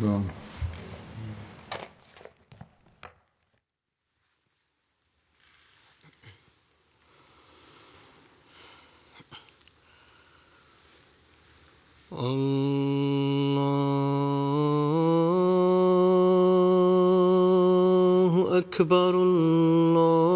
الله أكبر الله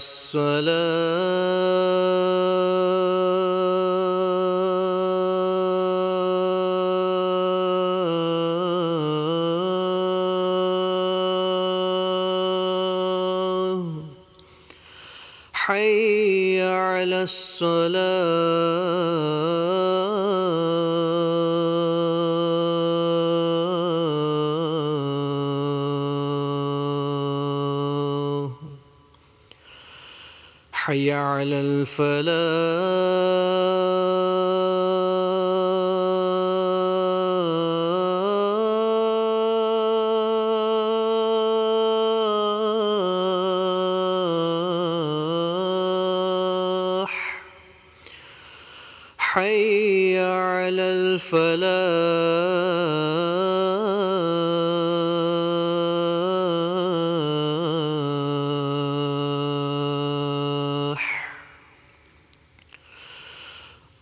算了。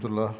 rahmatullah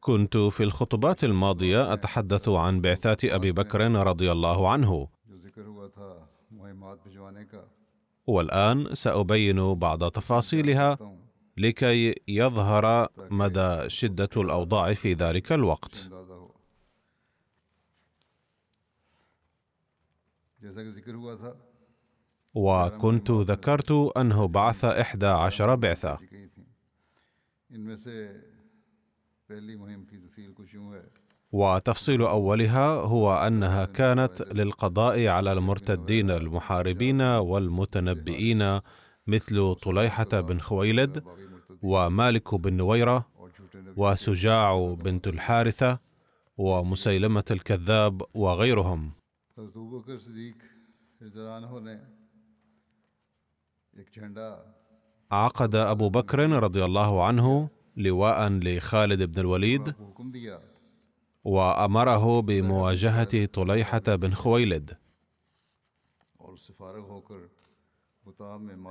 كنت في الخطبات الماضية أتحدث عن بعثات أبي بكر رضي الله عنه والآن سأبين بعض تفاصيلها لكي يظهر مدى شدة الأوضاع في ذلك الوقت وكنت ذكرت أنه بعث إحدى عشر بعثة وتفصيل أولها هو أنها كانت للقضاء على المرتدين المحاربين والمتنبئين مثل طليحة بن خويلد ومالك بن نويرة وسجاع بنت الحارثة ومسيلمة الكذاب وغيرهم عقد أبو بكر رضي الله عنه لواء لخالد بن الوليد وأمره بمواجهة طليحة بن خويلد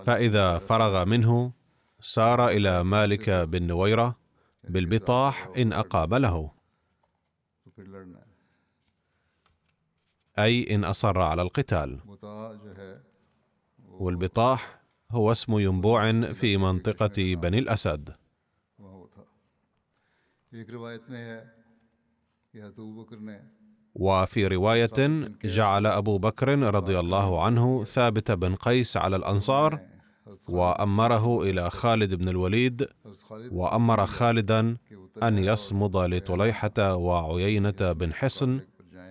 فإذا فرغ منه سار إلى مالك بن نويرة بالبطاح إن أقام له أي إن أصر على القتال والبطاح هو اسم ينبوع في منطقة بني الأسد وفي رواية جعل أبو بكر رضي الله عنه ثابت بن قيس على الأنصار وأمره إلى خالد بن الوليد وأمر خالدا أن يصمد لطليحة وعيينة بن حصن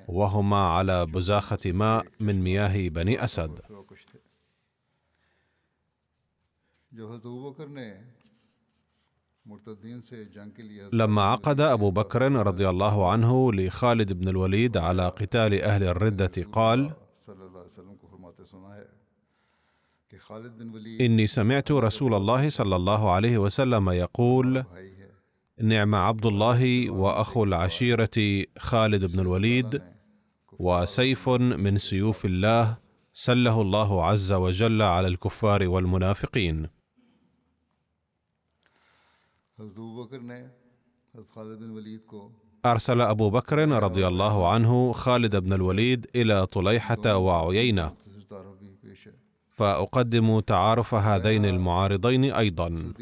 وهما على بزاخة ماء من مياه بني أسد لما عقد أبو بكر رضي الله عنه لخالد بن الوليد على قتال أهل الردة قال إني سمعت رسول الله صلى الله عليه وسلم يقول نعم عبد الله واخو العشيره خالد بن الوليد وسيف من سيوف الله سله الله عز وجل على الكفار والمنافقين أرسل أبو بكر رضي الله عنه خالد بن الوليد إلى طليحة وعيينة فأقدم تعارف هذين المعارضين أيضا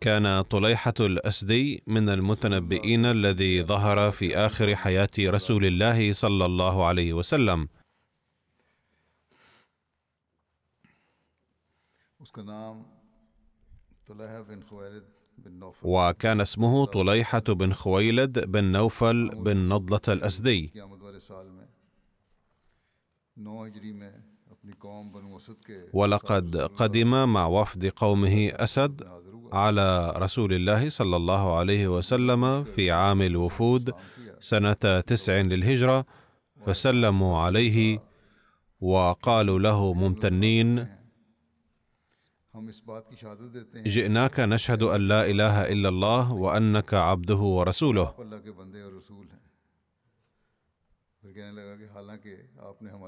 كان طليحة الأسدي من المتنبئين الذي ظهر في آخر حياة رسول الله صلى الله عليه وسلم وكان اسمه طليحة بن خويلد بن نوفل بن نضلة الأسدي ولقد قدم مع وفد قومه أسد على رسول الله صلى الله عليه وسلم في عام الوفود سنة تسع للهجرة فسلموا عليه وقالوا له ممتنين جئناك نشهد أن لا إله إلا الله وأنك عبده ورسوله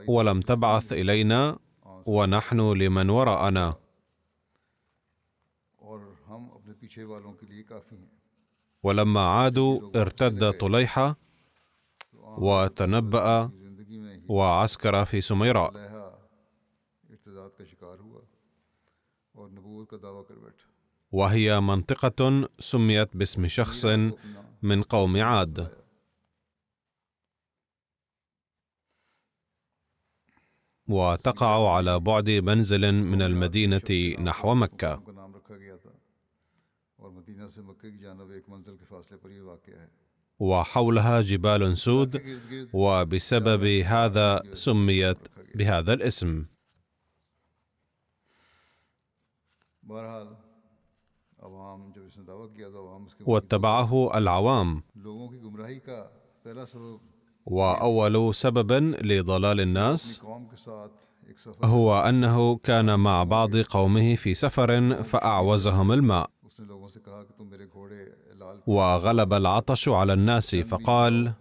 ولم تبعث إلينا ونحن لمن وراءنا ولما عادوا ارتد طليحة وتنبأ وعسكر في سميراء وهي منطقة سميت باسم شخص من قوم عاد وتقع على بعد منزل من المدينة نحو مكة وحولها جبال سود وبسبب هذا سميت بهذا الاسم واتبعه العوام واول سبب لضلال الناس هو انه كان مع بعض قومه في سفر فاعوزهم الماء وغلب العطش على الناس فقال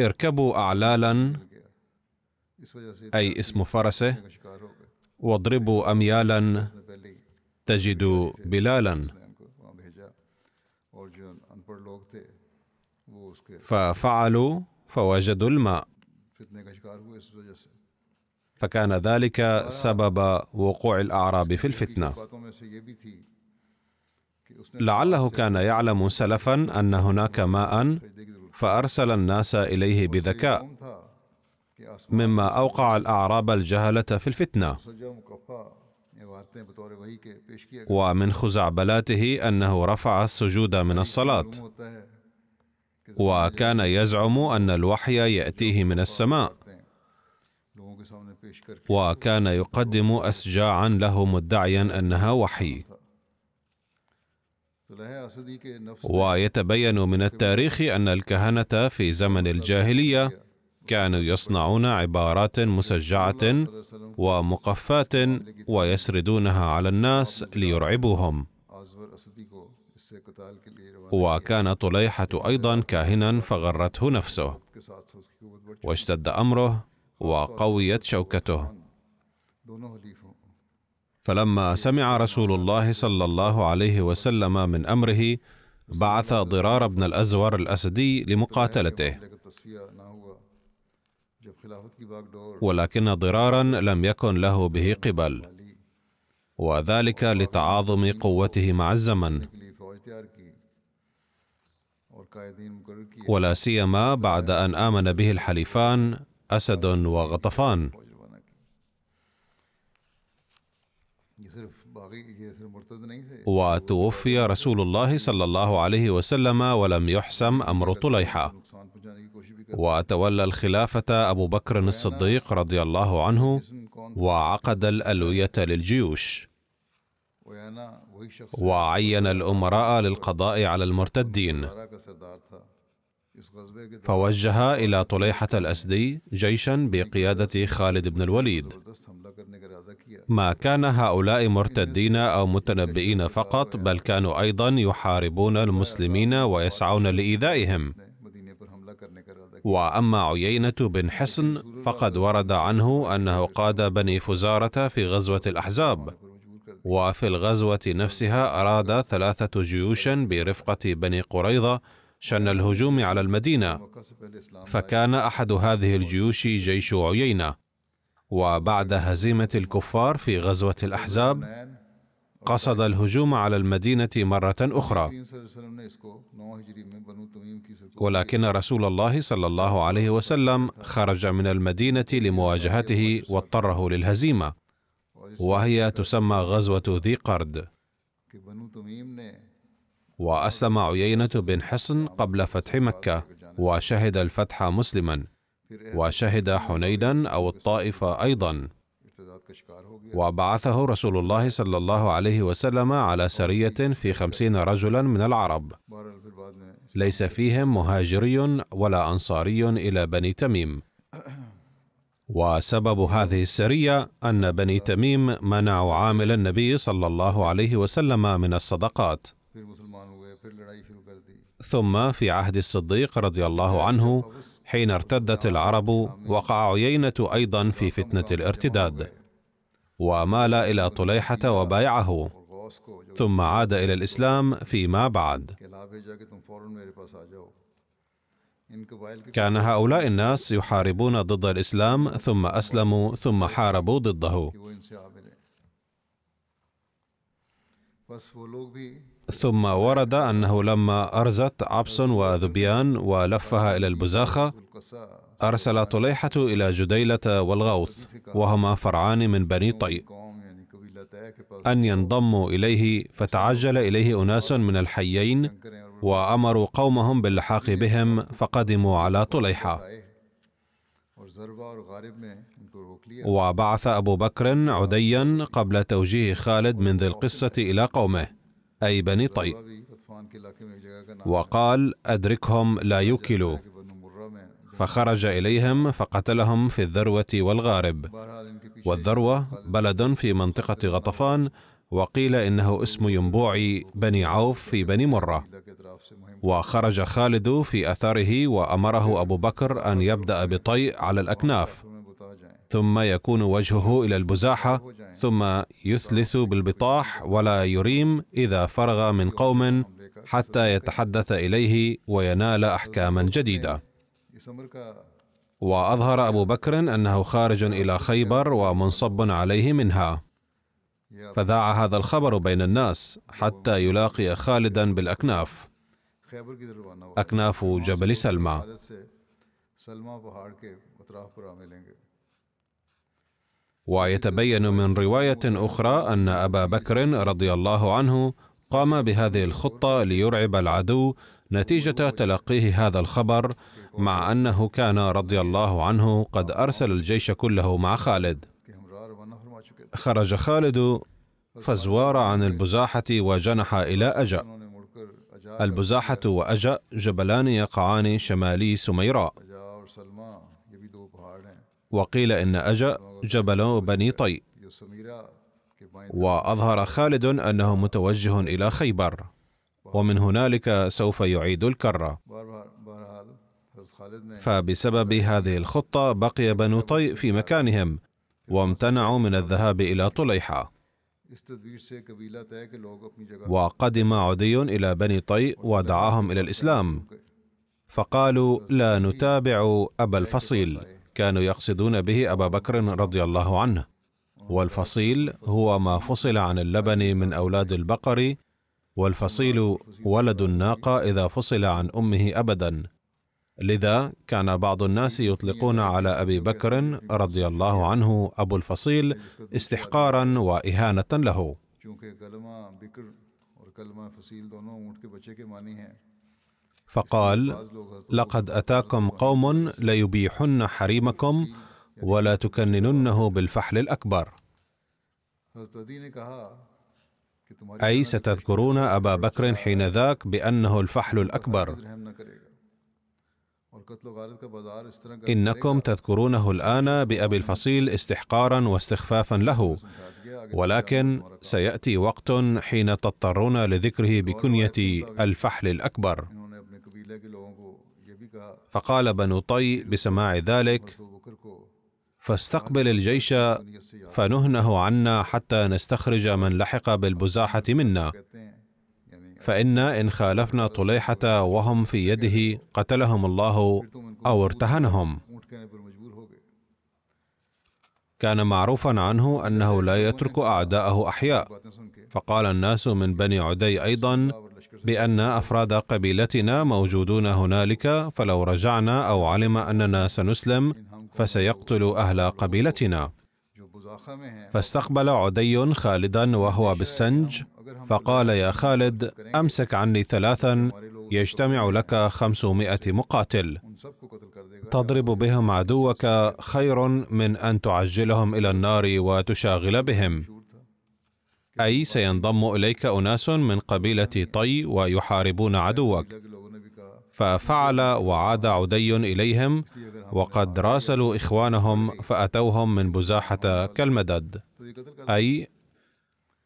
اركبوا اعلالا اي اسم فرسه واضربوا اميالا تجدوا بلالا ففعلوا فوجدوا الماء فكان ذلك سبب وقوع الأعراب في الفتنة لعله كان يعلم سلفا أن هناك ماء فأرسل الناس إليه بذكاء مما أوقع الأعراب الجهلة في الفتنة ومن خزعبلاته أنه رفع السجود من الصلاة وكان يزعم أن الوحي يأتيه من السماء وكان يقدم أسجاعا له مدعيا أنها وحي ويتبين من التاريخ أن الكهنة في زمن الجاهلية كانوا يصنعون عبارات مسجعة ومقفات ويسردونها على الناس ليرعبوهم وكان طليحة أيضا كاهنا فغرته نفسه واشتد أمره وقويت شوكته فلما سمع رسول الله صلى الله عليه وسلم من امره بعث ضرار بن الازور الاسدي لمقاتلته ولكن ضرارا لم يكن له به قبل وذلك لتعاظم قوته مع الزمن ولا سيما بعد ان امن به الحليفان أسد وغطفان وتوفي رسول الله صلى الله عليه وسلم ولم يحسم أمر طليحة وتولى الخلافة أبو بكر الصديق رضي الله عنه وعقد الألوية للجيوش وعين الأمراء للقضاء على المرتدين فوجه إلى طليحة الأسدي جيشا بقيادة خالد بن الوليد ما كان هؤلاء مرتدين أو متنبئين فقط بل كانوا أيضا يحاربون المسلمين ويسعون لإيذائهم وأما عيينة بن حصن فقد ورد عنه أنه قاد بني فزارة في غزوة الأحزاب وفي الغزوة نفسها أراد ثلاثة جيوش برفقة بني قريظة شن الهجوم على المدينة فكان أحد هذه الجيوش جيش عيينة وبعد هزيمة الكفار في غزوة الأحزاب قصد الهجوم على المدينة مرة أخرى ولكن رسول الله صلى الله عليه وسلم خرج من المدينة لمواجهته واضطره للهزيمة وهي تسمى غزوة ذي قرد وأسلم عيينة بن حصن قبل فتح مكة وشهد الفتح مسلما وشهد حنينا أو الطائف أيضا وبعثه رسول الله صلى الله عليه وسلم على سرية في خمسين رجلا من العرب ليس فيهم مهاجري ولا أنصاري إلى بني تميم وسبب هذه السرية أن بني تميم منعوا عامل النبي صلى الله عليه وسلم من الصدقات ثم في عهد الصديق رضي الله عنه حين ارتدت العرب وقع عيينة أيضا في فتنة الارتداد ومال إلى طليحة وبايعه ثم عاد إلى الإسلام فيما بعد كان هؤلاء الناس يحاربون ضد الإسلام ثم أسلموا ثم حاربوا ضده ثم ورد أنه لما أرزت عبس وذبيان ولفها إلى البزاخة أرسل طليحة إلى جديلة والغوث وهما فرعان من بني طي أن ينضموا إليه فتعجل إليه أناس من الحيين وأمروا قومهم باللحاق بهم فقدموا على طليحة وبعث أبو بكر عديا قبل توجيه خالد من ذي القصة إلى قومه أي بني طي وقال أدركهم لا يوكلوا فخرج إليهم فقتلهم في الذروة والغارب والذروة بلد في منطقة غطفان وقيل إنه اسم ينبوع بني عوف في بني مرة وخرج خالد في أثره وأمره أبو بكر أن يبدأ بطيء على الأكناف ثم يكون وجهه إلى البزاحة ثم يثلث بالبطاح ولا يريم إذا فرغ من قوم حتى يتحدث إليه وينال أحكاما جديدة وأظهر أبو بكر أنه خارج إلى خيبر ومنصب عليه منها فذاع هذا الخبر بين الناس حتى يلاقي خالدا بالأكناف أكناف جبل سلمى ويتبين من روايه اخرى ان ابا بكر رضي الله عنه قام بهذه الخطه ليرعب العدو نتيجه تلقيه هذا الخبر مع انه كان رضي الله عنه قد ارسل الجيش كله مع خالد خرج خالد فزوار عن البزاحه وجنح الى اجا البزاحه واجا جبلان يقعان شمالي سميراء وقيل ان اجا جبل بني طي وأظهر خالد أنه متوجه إلى خيبر ومن هنالك سوف يعيد الكرة فبسبب هذه الخطة بقي بنو طي في مكانهم وامتنعوا من الذهاب إلى طليحة وقدم عدي إلى بني طي ودعاهم إلى الإسلام فقالوا لا نتابع أبا الفصيل كانوا يقصدون به ابا بكر رضي الله عنه والفصيل هو ما فصل عن اللبن من اولاد البقر والفصيل ولد الناقه اذا فصل عن امه ابدا لذا كان بعض الناس يطلقون على ابي بكر رضي الله عنه ابو الفصيل استحقارا واهانه له فقال لقد اتاكم قوم ليبيحن حريمكم ولا تكننه بالفحل الاكبر اي ستذكرون ابا بكر حين ذاك بانه الفحل الاكبر انكم تذكرونه الان بابي الفصيل استحقارا واستخفافا له ولكن سياتي وقت حين تضطرون لذكره بكنيه الفحل الاكبر فقال بنو طي بسماع ذلك فاستقبل الجيش فنهنه عنا حتى نستخرج من لحق بالبزاحة منا فإنا إن خالفنا طليحة وهم في يده قتلهم الله أو ارتهنهم كان معروفا عنه أنه لا يترك أعداءه أحياء فقال الناس من بني عدي أيضا بأن أفراد قبيلتنا موجودون هنالك فلو رجعنا أو علم أننا سنسلم فسيقتل أهل قبيلتنا فاستقبل عدي خالدا وهو بالسنج فقال يا خالد أمسك عني ثلاثا يجتمع لك خمسمائة مقاتل تضرب بهم عدوك خير من أن تعجلهم إلى النار وتشاغل بهم أي سينضم إليك أناس من قبيلة طي ويحاربون عدوك ففعل وعاد عدي إليهم وقد راسلوا إخوانهم فأتوهم من بزاحة كالمدد أي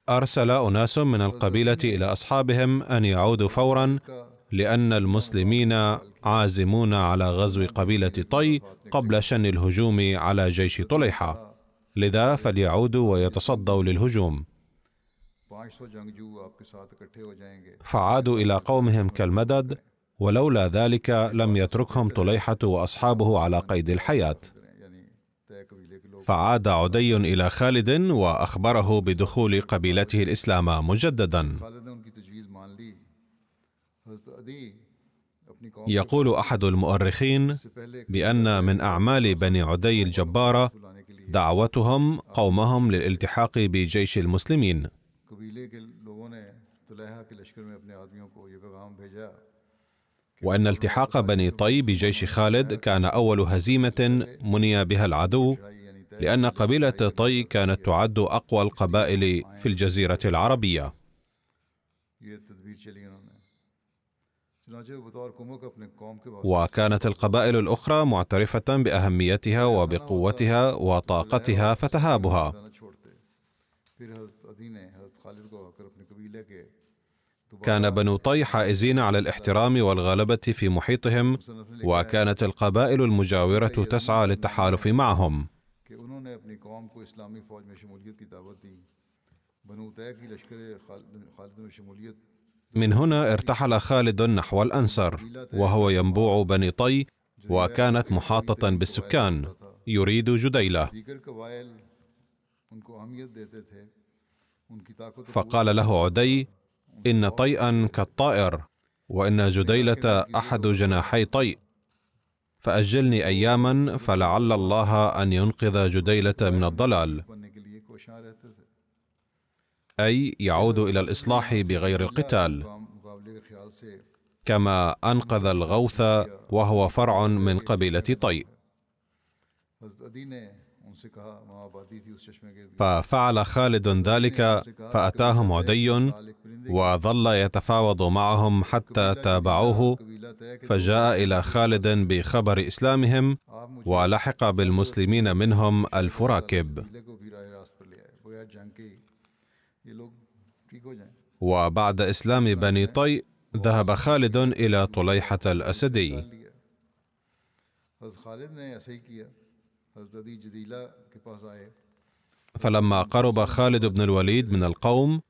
أرسل أناس من القبيلة إلى أصحابهم أن يعودوا فورا لأن المسلمين عازمون على غزو قبيلة طي قبل شن الهجوم على جيش طليحة لذا فليعودوا ويتصدوا للهجوم فعادوا الى قومهم كالمدد ولولا ذلك لم يتركهم طليحه واصحابه على قيد الحياه فعاد عدي الى خالد واخبره بدخول قبيلته الاسلام مجددا يقول احد المؤرخين بان من اعمال بني عدي الجباره دعوتهم قومهم للالتحاق بجيش المسلمين وأن التحاق بني طي بجيش خالد كان أول هزيمة مني بها العدو لأن قبيلة طي طيب كانت تعد أقوى القبائل في طيب الجزيرة العربية وكانت القبائل الأخرى معترفة بأهميتها وبقوتها وطاقتها فتهابها كان بنو طي حائزين على الاحترام والغلبة في محيطهم وكانت القبائل المجاورة تسعى للتحالف معهم من هنا ارتحل خالد نحو الأنصر وهو ينبوع بني طي وكانت محاطة بالسكان يريد جديلة فقال له عدي ان طيئا كالطائر وان جديله احد جناحي طيء فاجلني اياما فلعل الله ان ينقذ جديله من الضلال اي يعود الى الاصلاح بغير القتال كما انقذ الغوث وهو فرع من قبيله طيء ففعل خالد ذلك فاتاهم عدي وظل يتفاوض معهم حتى تابعوه فجاء الى خالد بخبر اسلامهم ولحق بالمسلمين منهم الف راكب وبعد اسلام بني طي ذهب خالد الى طليحه الاسدي آية. فلما قرب خالد بن الوليد من القوم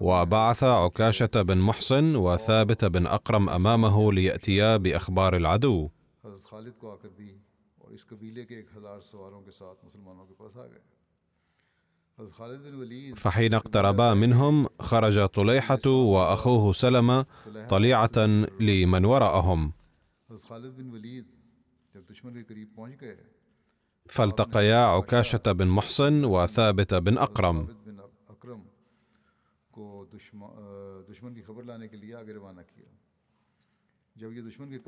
وبعث عكاشة بن محصن وثابت بن أقرم أمامه ليأتيا بأخبار العدو فحين اقتربا منهم خرج طليحة وأخوه سلمة طليعة لمن وراءهم فالتقيا عكاشة بن محصن وثابت بن أقرم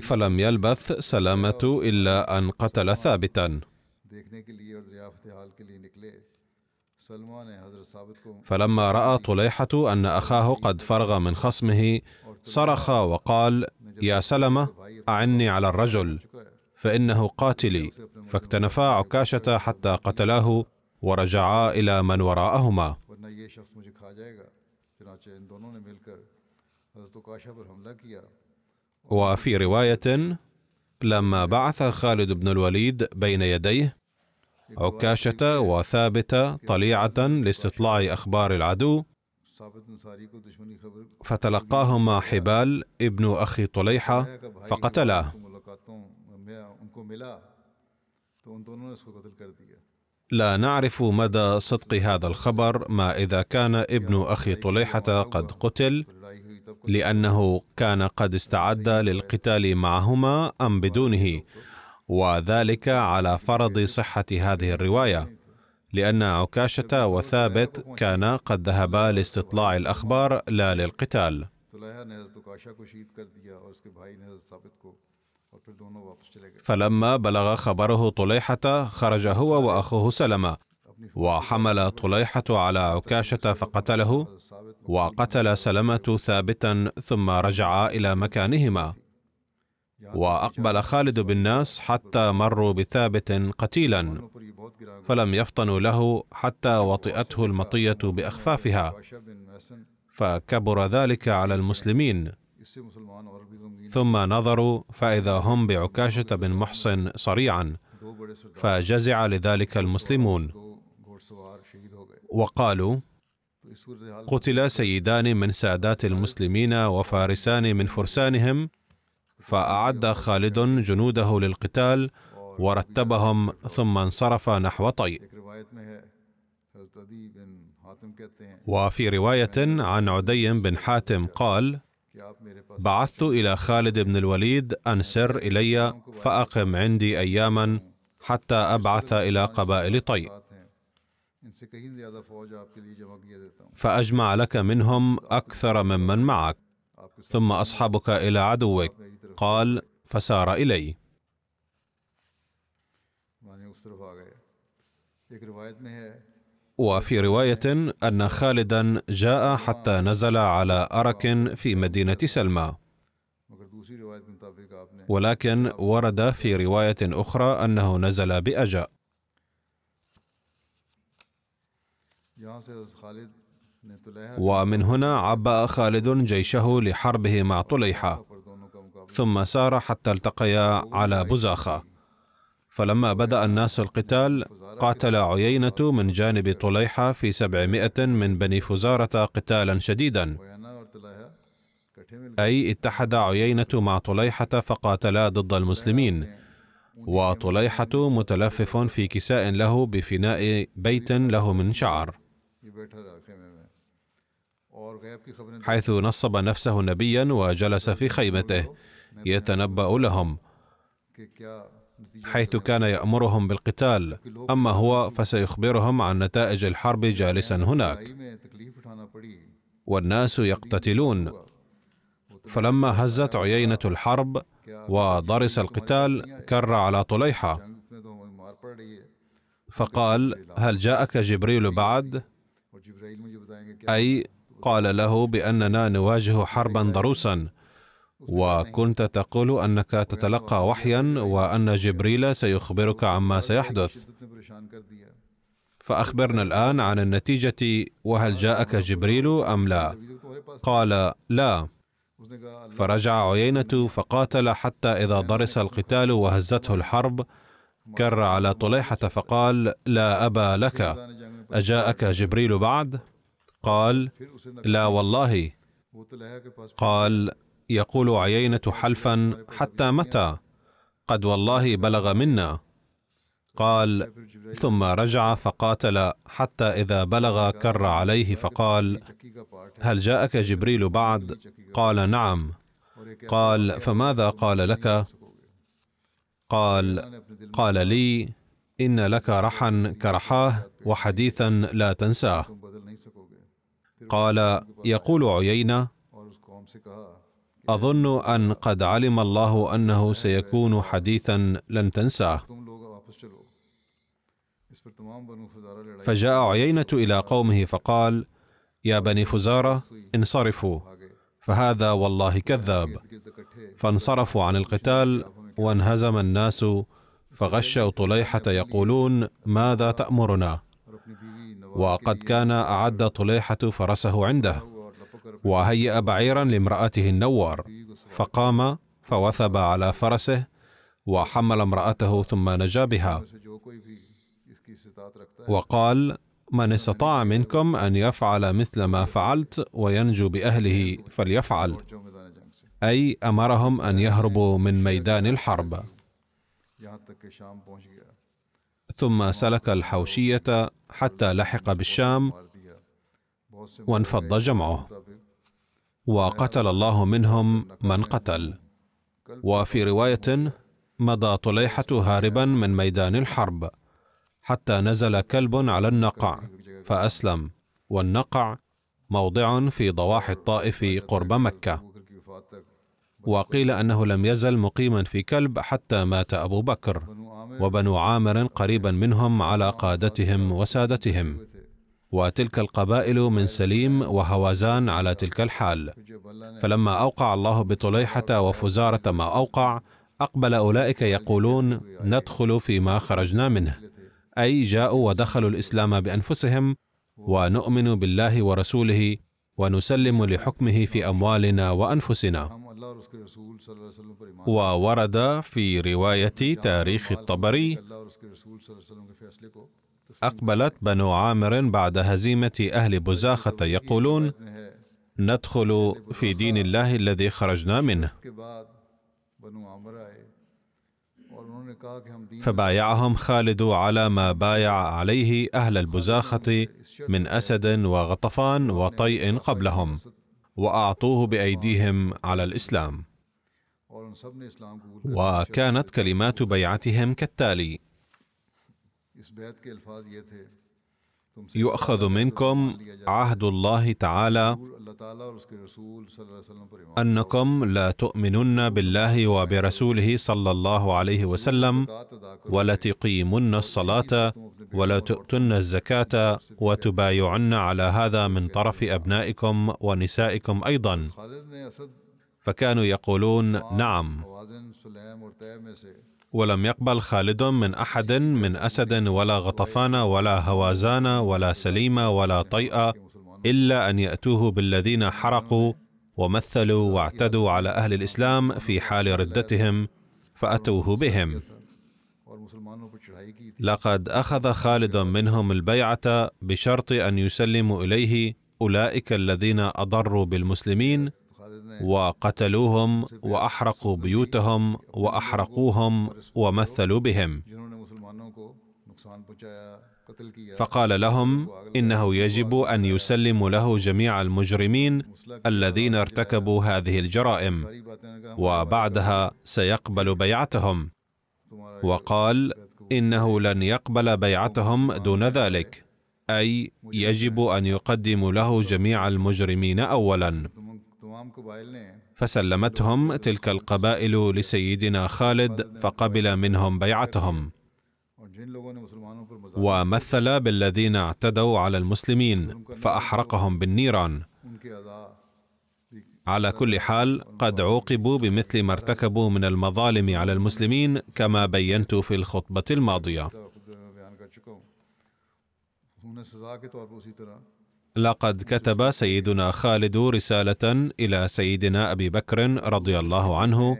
فلم يلبث سلامة إلا أن قتل ثابتا فلما رأى طليحة أن أخاه قد فرغ من خصمه صرخ وقال يا سلمة أعني على الرجل فانه قاتلي فاكتنفا عكاشه حتى قتلاه ورجعا الى من وراءهما وفي روايه لما بعث خالد بن الوليد بين يديه عكاشه وثابته طليعه لاستطلاع اخبار العدو فتلقاهما حبال ابن اخي طليحه فقتلاه لا نعرف مدى صدق هذا الخبر ما اذا كان ابن اخي طليحه قد قتل لانه كان قد استعد للقتال معهما ام بدونه وذلك على فرض صحه هذه الروايه لان عكاشه وثابت كانا قد ذهبا لاستطلاع الاخبار لا للقتال فلما بلغ خبره طليحة خرج هو وأخوه سلمة وحمل طليحة على عكاشة فقتله وقتل سلمة ثابتا ثم رجعا إلى مكانهما وأقبل خالد بالناس حتى مروا بثابت قتيلا فلم يفطنوا له حتى وطئته المطية بأخفافها فكبر ذلك على المسلمين ثم نظروا فإذا هم بعكاشة بن محصن صريعا فجزع لذلك المسلمون وقالوا قتل سيدان من سادات المسلمين وفارسان من فرسانهم فأعد خالد جنوده للقتال ورتبهم ثم انصرف نحو طيء وفي رواية عن عدي بن حاتم قال بعثت إلى خالد بن الوليد أن سر إلي فأقم عندي أياما حتى أبعث إلى قبائل طي فأجمع لك منهم أكثر ممن معك ثم أصحبك إلى عدوك قال فسار إلي وفي رواية أن خالدا جاء حتى نزل على أرك في مدينة سلمى ولكن ورد في رواية أخرى أنه نزل بأجأ ومن هنا عبأ خالد جيشه لحربه مع طليحة ثم سار حتى التقيا على بزاخة فلما بدأ الناس القتال قاتل عيينة من جانب طليحة في سبعمائة من بني فزارة قتالا شديدا أي اتحد عيينة مع طليحة فقاتلا ضد المسلمين وطليحة متلفف في كساء له بفناء بيت له من شعر حيث نصب نفسه نبيا وجلس في خيمته يتنبأ لهم حيث كان يأمرهم بالقتال أما هو فسيخبرهم عن نتائج الحرب يعني جالسا هناك والناس يقتتلون فلما هزت عيينة الحرب وضرس القتال كر يعني على طليحة فقال هل جاءك جبريل بعد؟ أي قال له بأننا نواجه حربا ضروسا وكنت تقول انك تتلقى وحيا وان جبريل سيخبرك عما سيحدث فاخبرنا الان عن النتيجه وهل جاءك جبريل ام لا قال لا فرجع عيينه فقاتل حتى اذا ضرس القتال وهزته الحرب كر على طليحه فقال لا ابا لك اجاءك جبريل بعد قال لا والله قال يقول عيينة حلفا حتى متى قد والله بلغ منا قال ثم رجع فقاتل حتى إذا بلغ كر عليه فقال هل جاءك جبريل بعد؟ قال نعم قال فماذا قال لك؟ قال قال لي إن لك رحا كرحاه وحديثا لا تنساه قال يقول عيينة اظن ان قد علم الله انه سيكون حديثا لن تنساه فجاء عيينه الى قومه فقال يا بني فزاره انصرفوا فهذا والله كذاب فانصرفوا عن القتال وانهزم الناس فغشوا طليحه يقولون ماذا تامرنا وقد كان اعد طليحه فرسه عنده وهيأ بعيرا لامرأته النوار فقام فوثب على فرسه وحمل امرأته ثم نجا بها وقال من استطاع منكم أن يفعل مثل ما فعلت وينجو بأهله فليفعل أي أمرهم أن يهربوا من ميدان الحرب ثم سلك الحوشية حتى لحق بالشام وانفض جمعه وقتل الله منهم من قتل وفي روايه مضى طليحه هاربا من ميدان الحرب حتى نزل كلب على النقع فاسلم والنقع موضع في ضواحي الطائف قرب مكه وقيل انه لم يزل مقيما في كلب حتى مات ابو بكر وبنو عامر قريبا منهم على قادتهم وسادتهم وتلك القبائل من سليم وهوازان على تلك الحال فلما أوقع الله بطليحة وفزارة ما أوقع أقبل أولئك يقولون ندخل فيما خرجنا منه أي جاءوا ودخلوا الإسلام بأنفسهم ونؤمن بالله ورسوله ونسلم لحكمه في أموالنا وأنفسنا وورد في رواية تاريخ الطبري أقبلت بنو عامر بعد هزيمة أهل بزاخة يقولون ندخل في دين الله الذي خرجنا منه فبايعهم خالد على ما بايع عليه أهل البزاخة من أسد وغطفان وطيء قبلهم وأعطوه بأيديهم على الإسلام وكانت كلمات بيعتهم كالتالي يؤخذ منكم عهد الله تعالى انكم لا تؤمنن بالله وبرسوله صلى الله عليه وسلم ولا تقيمن الصلاه ولا تؤتن الزكاه وتبايعن على هذا من طرف ابنائكم ونسائكم ايضا فكانوا يقولون نعم ولم يقبل خالد من أحد من أسد ولا غطفان ولا هوازان ولا سليم ولا طيئة إلا أن يأتوه بالذين حرقوا ومثلوا واعتدوا على أهل الإسلام في حال ردتهم فأتوه بهم لقد أخذ خالد منهم البيعة بشرط أن يسلموا إليه أولئك الذين أضروا بالمسلمين وقتلوهم واحرقوا بيوتهم واحرقوهم ومثلوا بهم فقال لهم انه يجب ان يسلموا له جميع المجرمين الذين ارتكبوا هذه الجرائم وبعدها سيقبل بيعتهم وقال انه لن يقبل بيعتهم دون ذلك اي يجب ان يقدموا له جميع المجرمين اولا فسلمتهم تلك القبائل لسيدنا خالد فقبل منهم بيعتهم ومثل بالذين اعتدوا على المسلمين فاحرقهم بالنيران على كل حال قد عوقبوا بمثل ما ارتكبوا من المظالم على المسلمين كما بينت في الخطبه الماضيه لقد كتب سيدنا خالد رسالة إلى سيدنا أبي بكر رضي الله عنه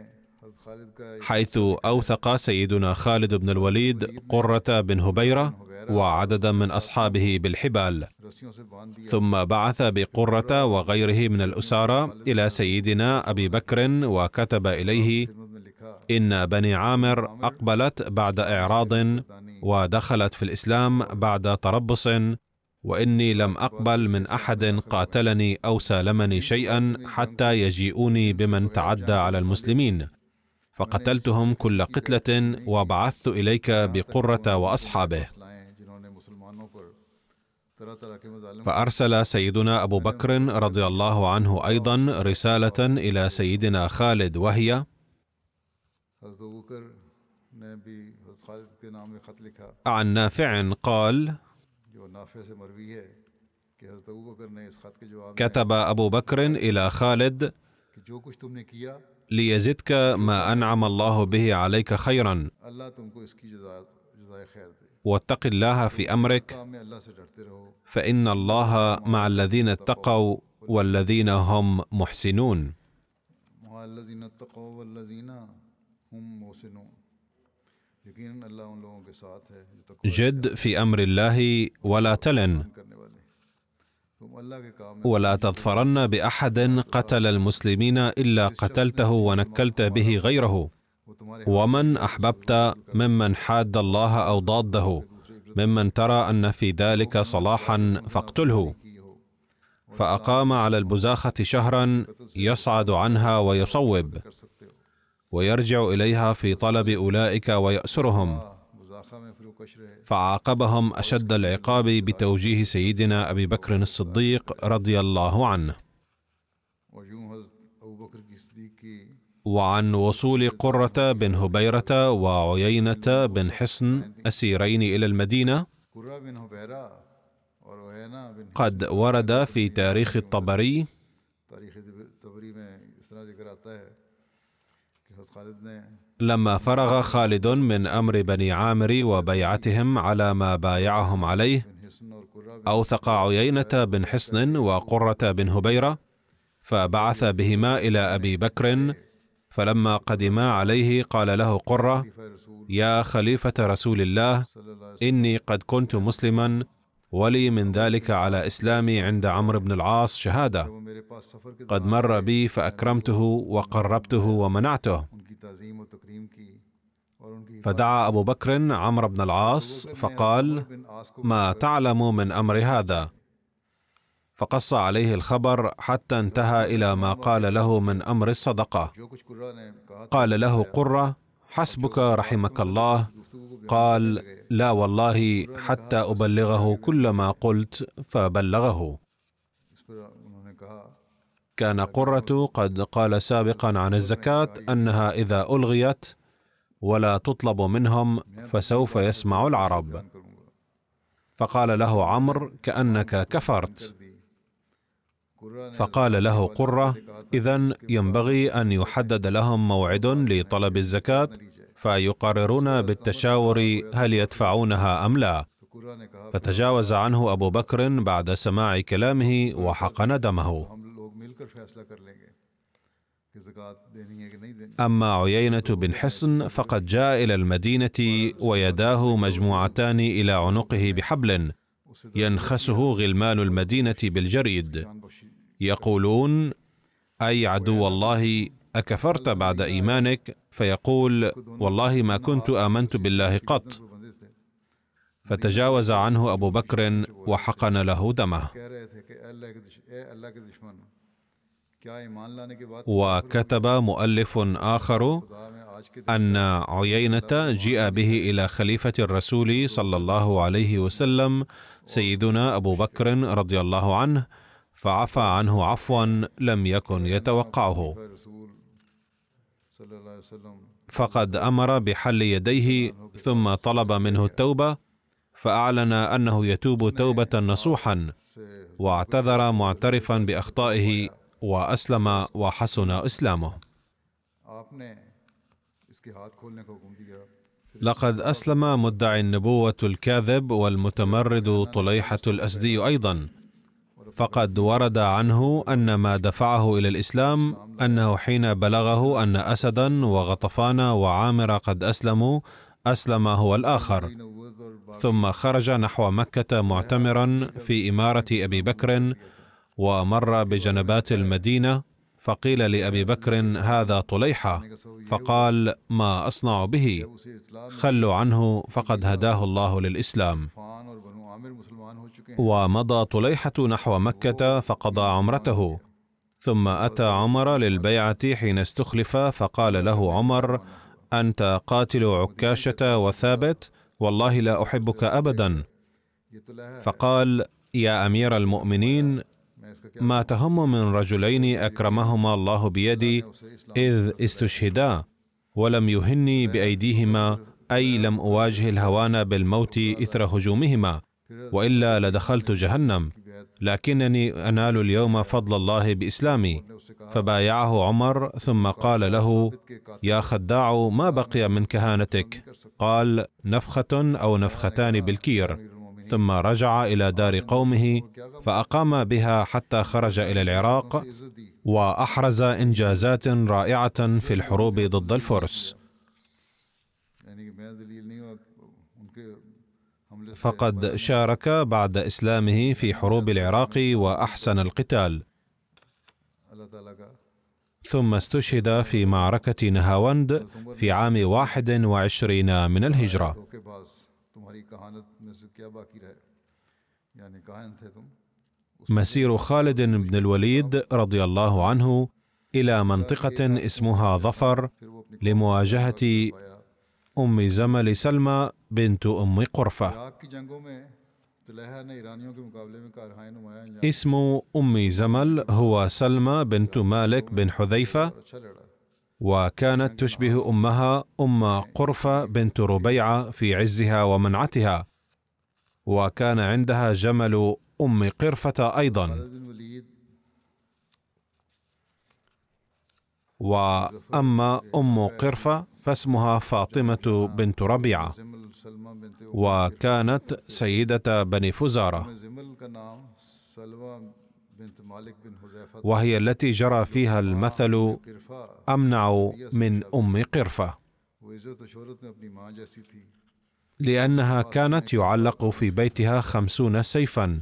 حيث أوثق سيدنا خالد بن الوليد قرة بن هبيرة وعددا من أصحابه بالحبال ثم بعث بقرة وغيره من الأسارة إلى سيدنا أبي بكر وكتب إليه إن بني عامر أقبلت بعد إعراض ودخلت في الإسلام بعد تربص واني لم اقبل من احد قاتلني او سالمني شيئا حتى يجيئوني بمن تعدى على المسلمين فقتلتهم كل قتله وبعثت اليك بقره واصحابه فارسل سيدنا ابو بكر رضي الله عنه ايضا رساله الى سيدنا خالد وهي عن نافع قال كتب أبو بكر إلى خالد ليزدك ما أنعم الله به عليك خيرا واتق الله في أمرك فإن الله مع الذين اتقوا والذين هم محسنون جد في امر الله ولا تلن ولا تظفرن باحد قتل المسلمين الا قتلته ونكلت به غيره ومن احببت ممن حاد الله او ضاده ممن ترى ان في ذلك صلاحا فاقتله فاقام على البزاخه شهرا يصعد عنها ويصوب ويرجع إليها في طلب أولئك ويأسرهم فعاقبهم أشد العقاب بتوجيه سيدنا أبي بكر الصديق رضي الله عنه وعن وصول قرة بن هبيرة وعيينة بن حصن أسيرين إلى المدينة قد ورد في تاريخ الطبري لما فرغ خالد من امر بني عامر وبيعتهم على ما بايعهم عليه اوثق عيينه بن حصن وقره بن هبيره فبعث بهما الى ابي بكر فلما قدما عليه قال له قره يا خليفه رسول الله اني قد كنت مسلما ولي من ذلك على اسلامي عند عمرو بن العاص شهاده قد مر بي فاكرمته وقربته ومنعته فدعا أبو بكر عمرو بن العاص فقال ما تعلم من أمر هذا فقص عليه الخبر حتى انتهى إلى ما قال له من أمر الصدقة قال له قرة حسبك رحمك الله قال لا والله حتى أبلغه كل ما قلت فبلغه كان قرة قد قال سابقا عن الزكاة أنها إذا ألغيت ولا تطلب منهم فسوف يسمع العرب فقال له عمرو كأنك كفرت فقال له قرة إذا ينبغي أن يحدد لهم موعد لطلب الزكاة فيقررون بالتشاور هل يدفعونها أم لا فتجاوز عنه أبو بكر بعد سماع كلامه وحقن دمه أما عيينة بن حصن فقد جاء إلى المدينة ويداه مجموعتان إلى عنقه بحبل ينخسه غلمان المدينة بالجريد يقولون أي عدو الله أكفرت بعد إيمانك فيقول والله ما كنت آمنت بالله قط فتجاوز عنه أبو بكر وحقن له دمه وكتب مؤلف آخر أن عيينة جيء به إلى خليفة الرسول صلى الله عليه وسلم سيدنا أبو بكر رضي الله عنه فعفى عنه عفوا لم يكن يتوقعه فقد امر بحل يديه ثم طلب منه التوبه فاعلن انه يتوب توبه نصوحا واعتذر معترفا باخطائه وأسلم وحسن إسلامه لقد أسلم مدعي النبوة الكاذب والمتمرد طليحة الأسدي أيضا فقد ورد عنه أن ما دفعه إلى الإسلام أنه حين بلغه أن أسدا وغطفان وعامر قد أسلموا أسلم هو الآخر ثم خرج نحو مكة معتمرا في إمارة أبي بكر ومر بجنبات المدينة فقيل لأبي بكر هذا طليحة فقال ما أصنع به خلوا عنه فقد هداه الله للإسلام ومضى طليحة نحو مكة فقضى عمرته ثم أتى عمر للبيعة حين استخلف فقال له عمر أنت قاتل عكاشة وثابت والله لا أحبك أبدا فقال يا أمير المؤمنين ما تهم من رجلين اكرمهما الله بيدي اذ استشهدا ولم يهني بايديهما اي لم اواجه الهوان بالموت اثر هجومهما والا لدخلت جهنم لكنني انال اليوم فضل الله باسلامي فبايعه عمر ثم قال له يا خداع ما بقي من كهانتك قال نفخه او نفختان بالكير ثم رجع الى دار قومه فاقام بها حتى خرج الى العراق واحرز انجازات رائعه في الحروب ضد الفرس فقد شارك بعد اسلامه في حروب العراق واحسن القتال ثم استشهد في معركة نهاوند في عام 21 من الهجرة مسير خالد بن الوليد رضي الله عنه الى منطقه اسمها ظفر لمواجهه ام زمل سلمى بنت ام قرفه اسم ام زمل هو سلمى بنت مالك بن حذيفه وكانت تشبه آه. امها ام قرفه بنت ربيعه في عزها ومنعتها وكان عندها جمل ام قرفه ايضا واما ام قرفه فاسمها فاطمه بنت ربيعه وكانت سيده بني فزاره وهي التي جرى فيها المثل امنع من ام قرفه لانها كانت يعلق في بيتها خمسون سيفا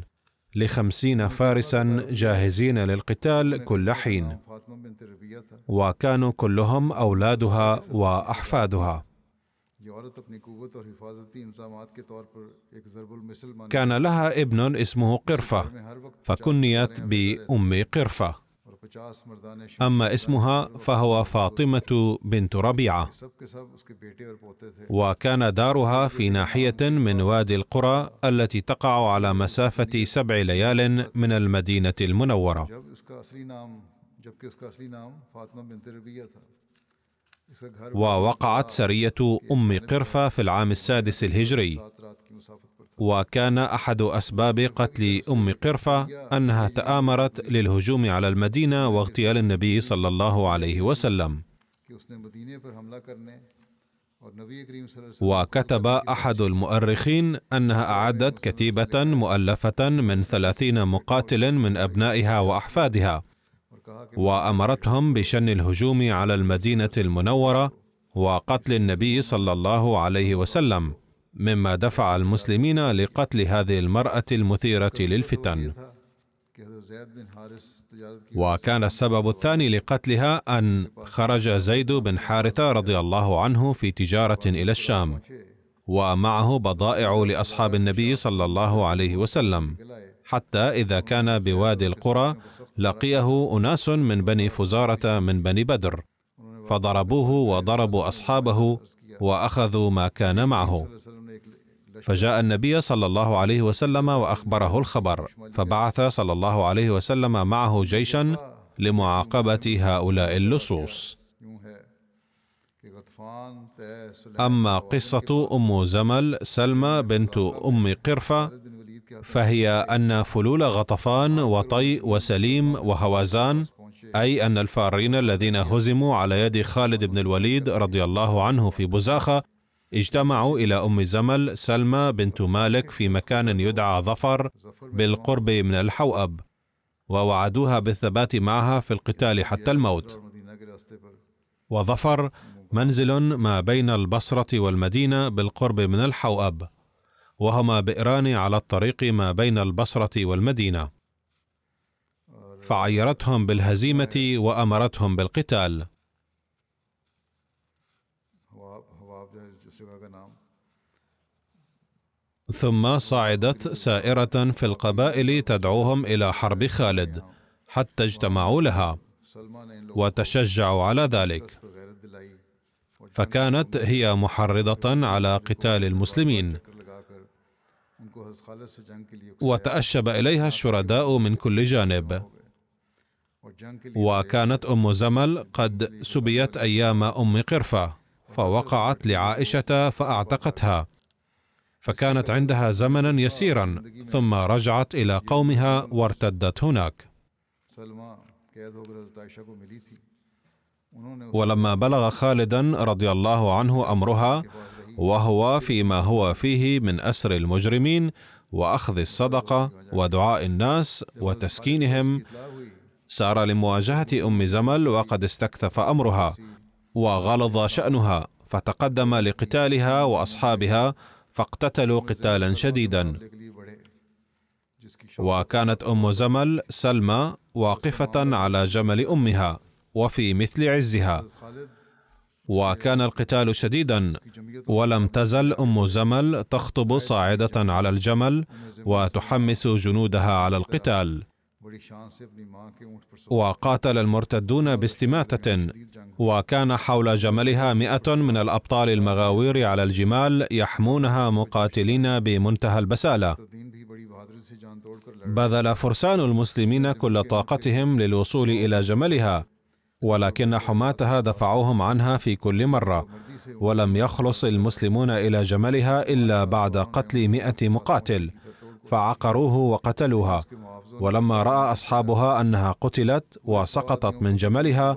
لخمسين فارسا جاهزين للقتال كل حين وكانوا كلهم اولادها واحفادها كان لها ابن اسمه قرفة فكنيت بأم قرفة أما اسمها فهو فاطمة بنت ربيعة وكان دارها في ناحية من وادي القرى التي تقع على مسافة سبع ليال من المدينة المنورة ووقعت سرية أم قرفة في العام السادس الهجري وكان أحد أسباب قتل أم قرفة أنها تآمرت للهجوم على المدينة واغتيال النبي صلى الله عليه وسلم وكتب أحد المؤرخين أنها أعدت كتيبة مؤلفة من ثلاثين مقاتل من أبنائها وأحفادها وأمرتهم بشن الهجوم على المدينة المنورة وقتل النبي صلى الله عليه وسلم مما دفع المسلمين لقتل هذه المرأة المثيرة للفتن وكان السبب الثاني لقتلها أن خرج زيد بن حارثة رضي الله عنه في تجارة إلى الشام ومعه بضائع لأصحاب النبي صلى الله عليه وسلم حتى إذا كان بوادي القرى لقيه أناس من بني فزارة من بني بدر فضربوه وضربوا أصحابه وأخذوا ما كان معه فجاء النبي صلى الله عليه وسلم وأخبره الخبر فبعث صلى الله عليه وسلم معه جيشا لمعاقبة هؤلاء اللصوص أما قصة أم زمل سلمى بنت أم قرفة فهي أن فلول غطفان وطي وسليم وهوازان أي أن الفارين الذين هزموا على يد خالد بن الوليد رضي الله عنه في بزاخة اجتمعوا إلى أم زمل سلمى بنت مالك في مكان يدعى ظفر بالقرب من الحوأب ووعدوها بالثبات معها في القتال حتى الموت وظفر منزل ما بين البصرة والمدينة بالقرب من الحوأب وهما بئران على الطريق ما بين البصرة والمدينة فعيرتهم بالهزيمة وأمرتهم بالقتال ثم صعدت سائرة في القبائل تدعوهم إلى حرب خالد حتى اجتمعوا لها وتشجعوا على ذلك فكانت هي محرضة على قتال المسلمين وتأشب إليها الشهداء من كل جانب وكانت أم زمل قد سبيت أيام أم قرفة فوقعت لعائشة فأعتقتها فكانت عندها زمنا يسيرا ثم رجعت إلى قومها وارتدت هناك ولما بلغ خالدا رضي الله عنه امرها وهو فيما هو فيه من اسر المجرمين واخذ الصدقه ودعاء الناس وتسكينهم سار لمواجهه ام زمل وقد استكثف امرها وغلظ شانها فتقدم لقتالها واصحابها فاقتتلوا قتالا شديدا وكانت ام زمل سلمى واقفه على جمل امها وفي مثل عزها وكان القتال شديدا ولم تزل ام زمل تخطب صاعده على الجمل وتحمس جنودها على القتال وقاتل المرتدون باستماتة وكان حول جملها مئة من الأبطال المغاوير على الجمال يحمونها مقاتلين بمنتهى البسالة بذل فرسان المسلمين كل طاقتهم للوصول إلى جملها ولكن حماتها دفعوهم عنها في كل مرة ولم يخلص المسلمون إلى جملها إلا بعد قتل مئة مقاتل فعقروه وقتلوها ولما رأى أصحابها أنها قتلت وسقطت من جملها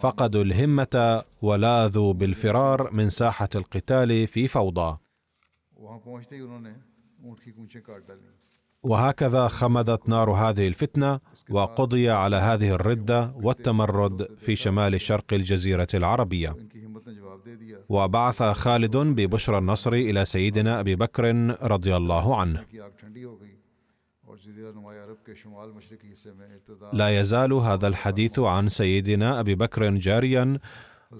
فقدوا الهمة ولاذوا بالفرار من ساحة القتال في فوضى وهكذا خمدت نار هذه الفتنه وقضي على هذه الرده والتمرد في شمال شرق الجزيره العربيه وبعث خالد ببشرى النصر الى سيدنا ابي بكر رضي الله عنه لا يزال هذا الحديث عن سيدنا ابي بكر جاريا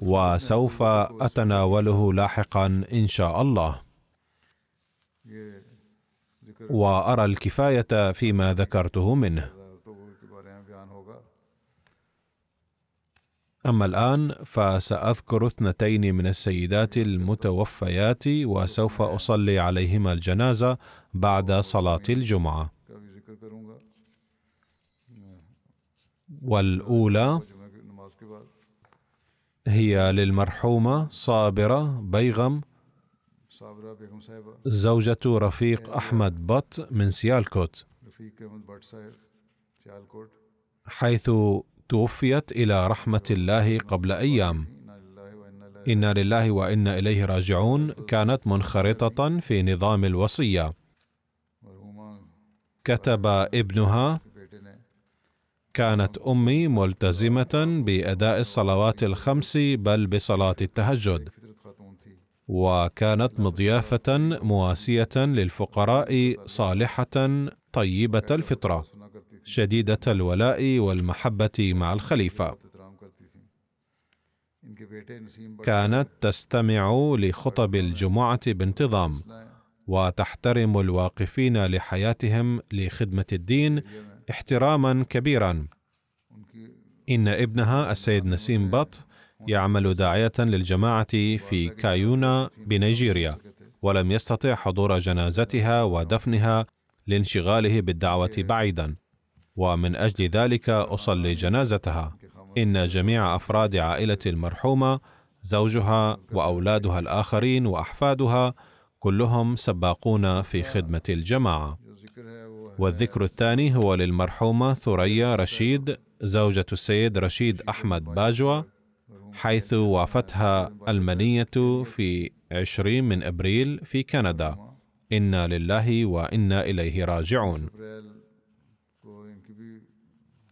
وسوف اتناوله لاحقا ان شاء الله وارى الكفايه فيما ذكرته منه اما الان فساذكر اثنتين من السيدات المتوفيات وسوف اصلي عليهما الجنازه بعد صلاه الجمعه والاولى هي للمرحومه صابره بيغم زوجة رفيق إيه. أحمد بط من سيالكوت حيث توفيت إلى رحمة الله قبل أيام إنا لله وإنا إليه راجعون كانت منخرطة في نظام الوصية كتب ابنها كانت امي ملتزمه باداء الصلوات الخمس بل بصلاه التهجد وكانت مضيافه مواسيه للفقراء صالحه طيبه الفطره شديده الولاء والمحبه مع الخليفه كانت تستمع لخطب الجمعه بانتظام وتحترم الواقفين لحياتهم لخدمه الدين احتراما كبيرا ان ابنها السيد نسيم بط يعمل داعية للجماعة في كايونا بنيجيريا ولم يستطع حضور جنازتها ودفنها لانشغاله بالدعوة بعيدا ومن أجل ذلك أصلي جنازتها إن جميع أفراد عائلة المرحومة زوجها وأولادها الآخرين وأحفادها كلهم سباقون في خدمة الجماعة والذكر الثاني هو للمرحومة ثريا رشيد زوجة السيد رشيد أحمد باجوا حيث وافتها المنية في 20 من أبريل في كندا إنا لله وإنا إليه راجعون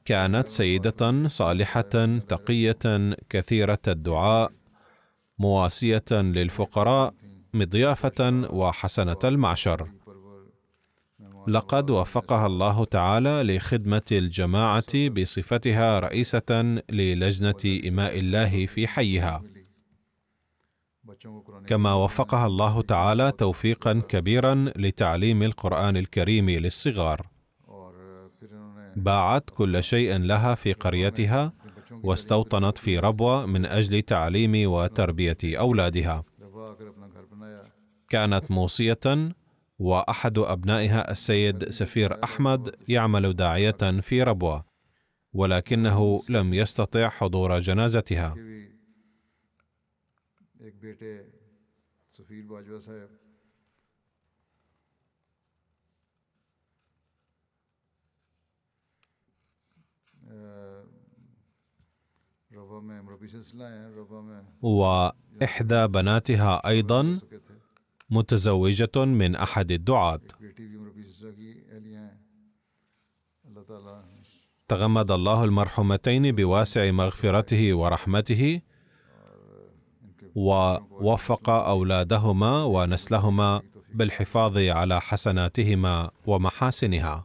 كانت سيدة صالحة تقية كثيرة الدعاء مواسية للفقراء مضيافة وحسنة المعشر لقد وفقها الله تعالى لخدمة الجماعة بصفتها رئيسة للجنة إماء الله في حيها كما وفقها الله تعالى توفيقا كبيرا لتعليم القرآن الكريم للصغار باعت كل شيء لها في قريتها واستوطنت في ربوة من أجل تعليم وتربية أولادها كانت موصية وأحد أبنائها السيد سفير أحمد يعمل داعية في ربوة ولكنه لم يستطع حضور جنازتها وإحدى بناتها أيضا متزوجة من أحد الدعاة تغمد الله المرحومتين بواسع مغفرته ورحمته ووفق أولادهما ونسلهما بالحفاظ على حسناتهما ومحاسنها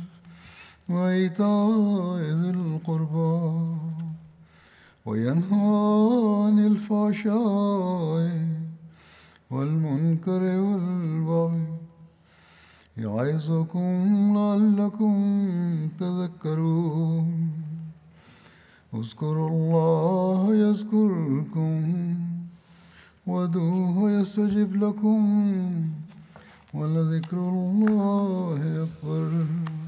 وإيتاء ذي القربى وينهى عن الفحشاء والمنكر والبغي يعظكم لعلكم تذكرون اذكروا الله يذكركم ودوه يستجب لكم ولذكر الله أكبر